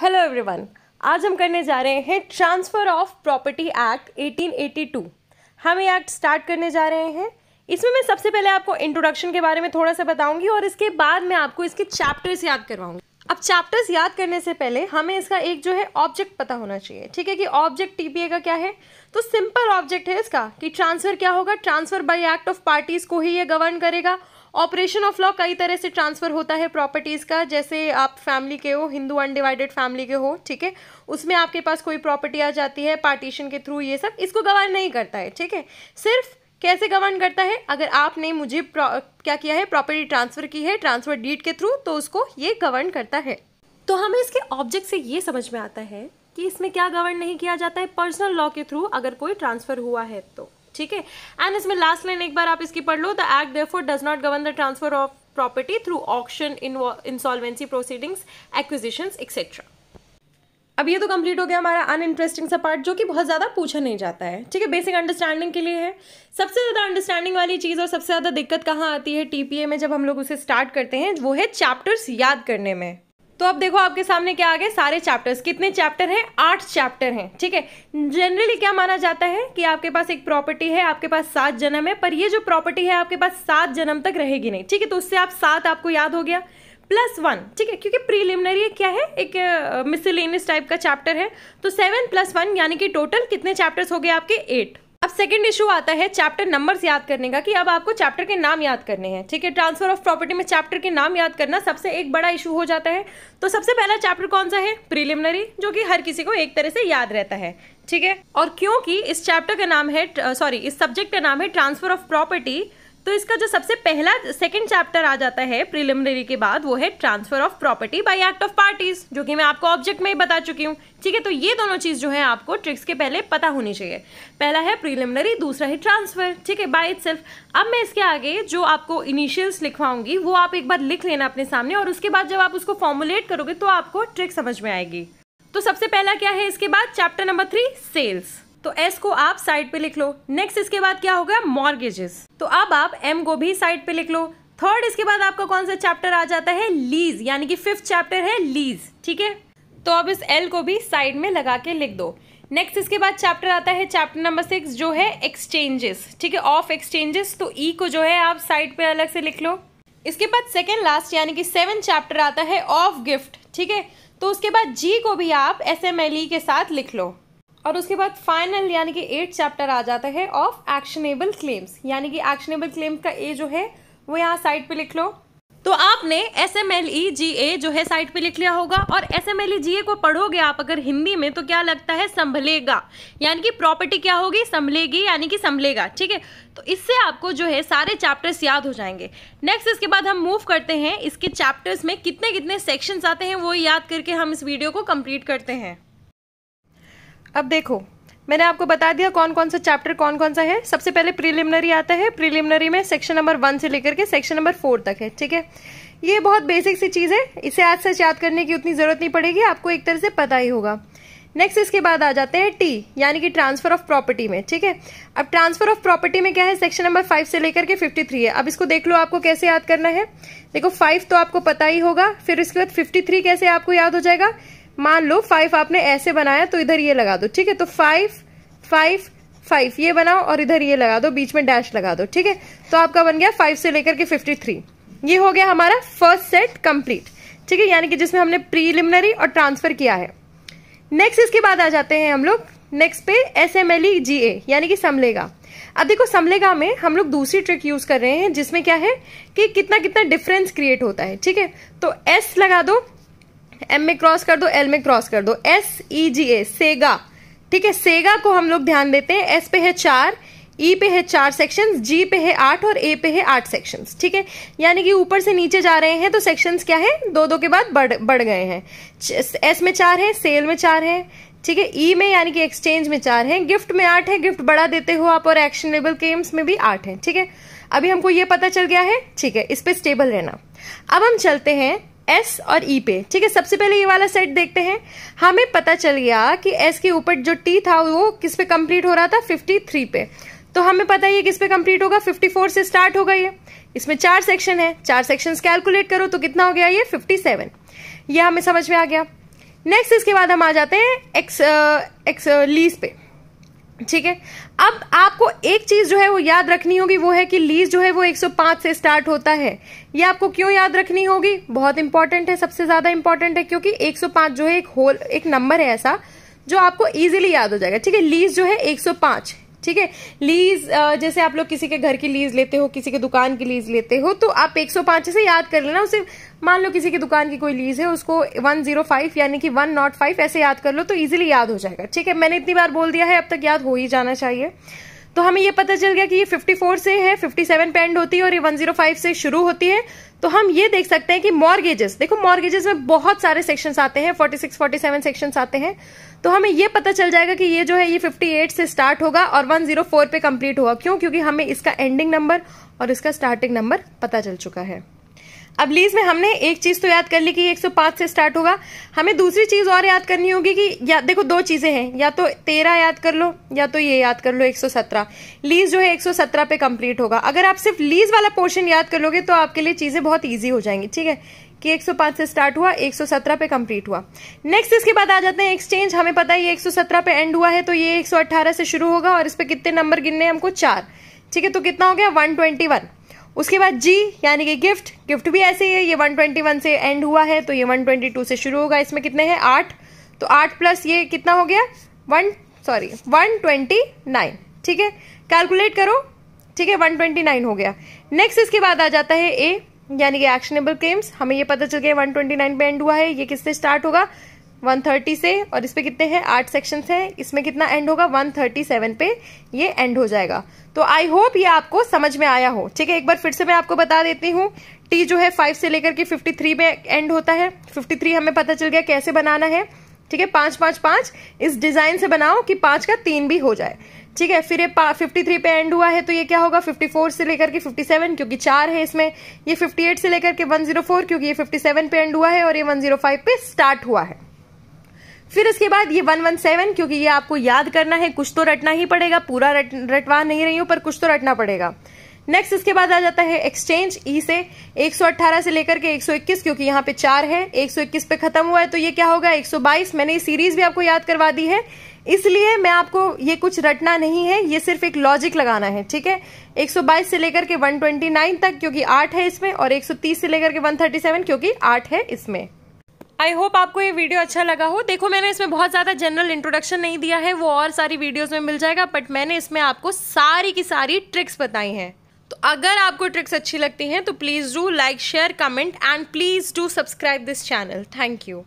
hello everyone आज हम करने जा रहे हैं ट्रांसफ़र ऑफ प्रॉपर्टी एक्ट 1882 हम ये एक्ट स्टार्ट करने जा रहे हैं इसमें मैं सबसे पहले आपको इंट्रोडक्शन के बारे में थोड़ा सा बताऊंगी और इसके बाद मैं आपको इसके चैप्टर्स याद करवाऊंगी अब चैप्टर्स याद करने से पहले हमें इसका एक जो है ऑब्जेक्ट पता होना चाहिए ठीक है कि ऑब्जेक्ट टीपीए का क्या है तो सिंपल ऑब्जेक्ट है इसका कि ट्रांसफ़र क्या होगा transfer by act of parties को ही ये गवर्न करेगा ऑपरेशन ऑफ लॉ कई तरह से ट्रांसफ़र होता है प्रॉपर्टीज़ का जैसे आप फैमिली के हो हिंदू अनडिवाइडेड फैमिली के हो ठीक है उसमें आपके पास कोई प्रॉपर्टी आ जाती है पार्टीशन के थ्रू ये सब इसको गवर्न नहीं करता है ठीक है सिर्फ कैसे गवर्न करता है अगर आपने मुझे क्या किया है प्रॉपर्टी ट्रांसफ़र की है ट्रांसफ़र डीड के थ्रू तो उसको ये गवर्न करता है तो हमें इसके ऑब्जेक्ट से ये समझ में आता है कि इसमें क्या गवर्न नहीं किया जाता है पर्सनल लॉ के थ्रू अगर कोई ट्रांसफ़र हुआ है तो ठीक है एंड इसमें लास्ट लाइन एक बार आप इसकी पढ़ लो the act therefore does not govern the transfer of property through auction insolvency proceedings acquisitions etcetera अब ये तो कंप्लीट हो गया हमारा अनइंटरेस्टिंग सा पार्ट जो कि बहुत ज़्यादा पूछा नहीं जाता है ठीक है बेसिक अंडरस्टैंडिंग के लिए है सबसे ज़्यादा अंडरस्टैंडिंग वाली चीज़ और सबसे ज़्यादा दिक्कत कहाँ आती है टीपीए में जब हम लोग उसे स्टार्ट करते हैं वो है चैप्टर्स याद करने में तो अब देखो आपके सामने क्या आ गए सारे चैप्टर्स कितने चैप्टर हैं आठ चैप्टर हैं ठीक है जनरली क्या माना जाता है कि आपके पास एक प्रॉपर्टी है आपके पास सात जन्म है पर ये जो प्रॉपर्टी है आपके पास सात जन्म तक रहेगी नहीं ठीक है तो उससे आप सात आपको याद हो गया प्लस वन ठीक है क्योंकि प्रीलिमिनरी क्या है एक मिसलेनियस टाइप का चैप्टर है तो सेवन प्लस वन यानी कि टोटल कितने चैप्टर्स हो गए आपके एट अब सेकंड इशू आता है चैप्टर नंबर्स याद करने का कि अब आपको चैप्टर के नाम याद करने हैं ठीक है ट्रांसफर ऑफ प्रॉपर्टी में चैप्टर के नाम याद करना सबसे एक बड़ा इशू हो जाता है तो सबसे पहला चैप्टर कौन सा है प्रिलिमिनरी जो कि हर किसी को एक तरह से याद रहता है ठीक है और क्योंकि इस चैप्टर का नाम है सॉरी इस सब्जेक्ट का नाम है ट्रांसफर ऑफ प्रॉपर्टी तो इसका जो सबसे पहला सेकंड चैप्टर आ जाता है प्रिलिमिनरी के बाद वो है transfer of property by act of parties जो कि मैं आपको ऑब्जेक्ट में ही बता चुकी हूँ ठीक है तो ये दोनों चीज़ जो है आपको ट्रिक्स के पहले पता होनी चाहिए पहला है प्रिलिमिनरी दूसरा है ट्रांसफर ठीक है बाय इट अब मैं इसके आगे जो आपको इनिशियल्स लिखवाऊंगी वो आप एक बार लिख लेना अपने सामने और उसके बाद जब आप उसको फॉर्मुलेट करोगे तो आपको ट्रिक समझ में आएगी तो सबसे पहला क्या है इसके बाद चैप्टर नंबर थ्री सेल्स तो एस को आप साइड पे लिख लो नेक्स्ट इसके बाद क्या होगा मॉर्गेजेस तो अब आप एम को भी साइड पे लिख लो थर्ड इसके बाद आपका कौन सा चैप्टर आ जाता है लीज यानी कि फिफ्थ चैप्टर है लीज ठीक है तो अब इस एल को भी साइड में लगा के लिख दो नेक्स्ट इसके बाद चैप्टर आता है चैप्टर नंबर सिक्स जो है एक्सचेंजेस ठीक है ऑफ एक्सचेंजेस तो ई e को जो है आप साइड पे अलग से लिख लो इसके बाद सेकेंड लास्ट यानी कि सेवन चैप्टर आता है ऑफ गिफ्ट ठीक है तो उसके बाद जी को भी आप एस एम एल ई के साथ लिख लो और उसके बाद फाइनल यानी कि एट चैप्टर आ जाता है ऑफ एक्शनेबल क्लेम्स यानी कि एक्शनेबल क्लेम का ए जो है वो यहाँ साइड पे लिख लो तो आपने S M L E G A जो है साइट पे लिख लिया होगा और S M L E G A को पढ़ोगे आप अगर हिंदी में तो क्या लगता है संभलेगा यानी कि प्रॉपर्टी क्या होगी संभलेगी यानी कि संभलेगा ठीक है तो इससे आपको जो है सारे चैप्टर्स याद हो जाएंगे नेक्स्ट इसके बाद हम मूव करते हैं इसके चैप्टर्स में कितने कितने सेक्शंस आते हैं वो याद करके हम इस वीडियो को कंप्लीट करते हैं अब देखो मैंने आपको बता दिया कौन कौन सा चैप्टर कौन कौन सा है सबसे पहले प्रीलिमिनरी आता है प्रीलिमिनरी में सेक्शन नंबर वन से लेकर के सेक्शन नंबर फोर तक है ठीक है ये बहुत बेसिक सी चीज़ है इसे आज सच याद करने की उतनी ज़रूरत नहीं पड़ेगी आपको एक तरह से पता ही होगा नेक्स्ट इसके बाद आ जाते हैं टी यानी कि ट्रांसफर ऑफ प्रॉपर्टी में ठीक है अब ट्रांसफर ऑफ प्रॉपर्टी में क्या है सेक्शन नंबर फाइव से लेकर के फिफ्टी थ्री है अब इसको देख लो आपको कैसे याद करना है देखो फाइव तो आपको पता ही होगा फिर इसके बाद फिफ्टी थ्री कैसे आपको याद हो जाएगा मान लो फाइव आपने ऐसे बनाया तो इधर ये लगा दो ठीक है तो फाइव फाइव फाइव ये बनाओ और इधर ये लगा दो बीच में डैश लगा दो ठीक है तो आपका बन गया फाइव से लेकर के फिफ्टी थ्री ये हो गया हमारा फर्स्ट सेट कंप्लीट ठीक है यानी कि जिसमें हमने प्रीलिमिनरी और ट्रांसफर किया है नेक्स्ट इसके बाद आ जाते हैं हम लोग नेक्स्ट पे S M L E G A यानी कि समलेगा अब देखो समलेगा में हम लोग दूसरी ट्रिक यूज कर रहे हैं जिसमें क्या है कि कितना कितना डिफरेंस क्रिएट होता है ठीक है तो एस लगा दो एम में क्रॉस कर दो एल में क्रॉस कर दो एस ई जी ए सेगा ठीक है सेगा को हम लोग ध्यान देते हैं एस पे है चार ई e पे है चार सेक्शंस जी पे है आठ और ए पे है आठ सेक्शंस ठीक है यानी कि ऊपर से नीचे जा रहे हैं तो सेक्शंस क्या है दो दो के बाद बढ़ बढ़ गए हैं एस में चार है सेल में चार है ठीक है ई e में यानी कि एक्सचेंज में चार है गिफ्ट में आठ है गिफ्ट बढ़ा देते हो आप और एक्शन लेबल गेम्स में भी आठ है ठीक है अभी हमको ये पता चल गया है ठीक है इस पर स्टेबल रहना अब हम चलते हैं एस और ई e पे ठीक है सबसे पहले ये वाला सेट देखते हैं हमें पता चल गया कि एस के ऊपर जो टी था वो किस पे कंप्लीट हो रहा था 53 पे तो हमें पता है ये किस पे कंप्लीट होगा 54 से स्टार्ट होगा ये इसमें चार सेक्शन है चार सेक्शन कैलकुलेट करो तो कितना हो गया ये सेवन यह हमें समझ में आ गया नेक्स्ट इसके बाद हम आ जाते हैं एक्स एक्स लीज पे ठीक है अब आपको एक चीज जो है वो याद रखनी होगी वो है कि लीज जो है वो 105 से स्टार्ट होता है ये आपको क्यों याद रखनी होगी बहुत इंपॉर्टेंट है सबसे ज्यादा इंपॉर्टेंट है क्योंकि 105 जो है एक होल एक नंबर है ऐसा जो आपको इजीली याद हो जाएगा ठीक है लीज जो है 105 ठीक है लीज जैसे आप लोग किसी के घर की लीज लेते हो किसी के दुकान की लीज लेते हो तो आप एक से याद कर लेना उसे मान लो किसी की दुकान की कोई लीज है उसको 105 यानी कि 105 ऐसे याद कर लो तो इजीली याद हो जाएगा ठीक है मैंने इतनी बार बोल दिया है अब तक याद हो ही जाना चाहिए तो हमें ये पता चल गया कि ये 54 से है 57 पे एंड होती है और ये 105 से शुरू होती है तो हम ये देख सकते हैं कि मॉर्गेजेस देखो मॉर्गेजेस में बहुत सारे सेक्शन आते हैं 46, 47 सेक्शन आते हैं तो हमें ये पता चल जाएगा कि ये जो है ये 58 से स्टार्ट होगा और 104 पे कंप्लीट होगा क्यों क्योंकि हमें इसका एंडिंग नंबर और इसका स्टार्टिंग नंबर पता चल चुका है अब लीज में हमने एक चीज़ तो याद कर ली कि 105 से स्टार्ट होगा हमें दूसरी चीज़ और याद करनी होगी कि या देखो दो चीज़ें हैं या तो 13 याद कर लो या तो ये याद कर लो 117 लीज जो है 117 पे कंप्लीट होगा अगर आप सिर्फ लीज वाला पोर्शन याद कर लोगे तो आपके लिए चीज़ें बहुत ईजी हो जाएंगी ठीक है कि 105 से स्टार्ट हुआ 117 पे कंप्लीट हुआ नेक्स्ट इसके बाद आ जाते हैं एक्सचेंज हमें पता है ये 117 पे एंड हुआ है तो ये 118 से शुरू होगा और इस पर कितने नंबर गिनने हमको चार ठीक है तो कितना हो गया 121 उसके बाद जी यानी कि गिफ्ट गिफ्ट भी ऐसे ही है ये 121 से एंड हुआ है तो ये 122 से शुरू होगा इसमें कितने हैं आठ तो आठ प्लस ये कितना हो गया वन सॉरी 129 ठीक है कैलकुलेट करो ठीक है 129 हो गया नेक्स्ट इसके बाद आ जाता है ए यानी कि एक्शनेबल क्लेम्स हमें ये पता चल गया 129 पे एंड हुआ है ये किससे स्टार्ट होगा 130 से और इस कितने हैं आठ सेक्शन हैं इसमें कितना एंड होगा 137 पे ये एंड हो जाएगा तो आई होप ये आपको समझ में आया हो ठीक है एक बार फिर से मैं आपको बता देती हूँ टी जो है फाइव से लेकर के 53 में एंड होता है 53 हमें पता चल गया कैसे बनाना है ठीक है पांच पांच पांच इस डिज़ाइन से बनाओ कि पांच का तीन भी हो जाए ठीक है फिर ये फिफ्टी थ्री पे एंड हुआ है तो ये क्या होगा फिफ्टी फोर से लेकर के फिफ्टी सेवन क्योंकि चार है इसमें ये फिफ्टी एट से लेकर के वन जीरो फोर क्योंकि ये फिफ्टी सेवन पे एंड हुआ है और ये वन जीरो फाइव पे स्टार्ट हुआ है फिर इसके बाद ये वन वन सेवन क्योंकि ये आपको याद करना है कुछ तो रटना ही पड़ेगा पूरा रट रटवा नहीं रही हूँ पर कुछ तो रटना पड़ेगा नेक्स्ट इसके बाद आ जाता है एक्सचेंज ई e से 118 से लेकर के 121 क्योंकि यहाँ पे चार है 121 पे खत्म हुआ है तो ये क्या होगा 122 मैंने ये सीरीज भी आपको याद करवा दी है इसलिए मैं आपको ये कुछ रटना नहीं है ये सिर्फ एक लॉजिक लगाना है ठीक है 122 से लेकर के 129 तक क्योंकि आठ है इसमें और 130 से लेकर के 137 क्योंकि आठ है इसमें आई होप आपको ये वीडियो अच्छा लगा हो देखो मैंने इसमें बहुत ज़्यादा जनरल इंट्रोडक्शन नहीं दिया है वो और सारी वीडियोस में मिल जाएगा बट मैंने इसमें आपको सारी की सारी ट्रिक्स बताई हैं तो अगर आपको ट्रिक्स अच्छी लगती हैं तो please do like share comment and please do subscribe this channel thank you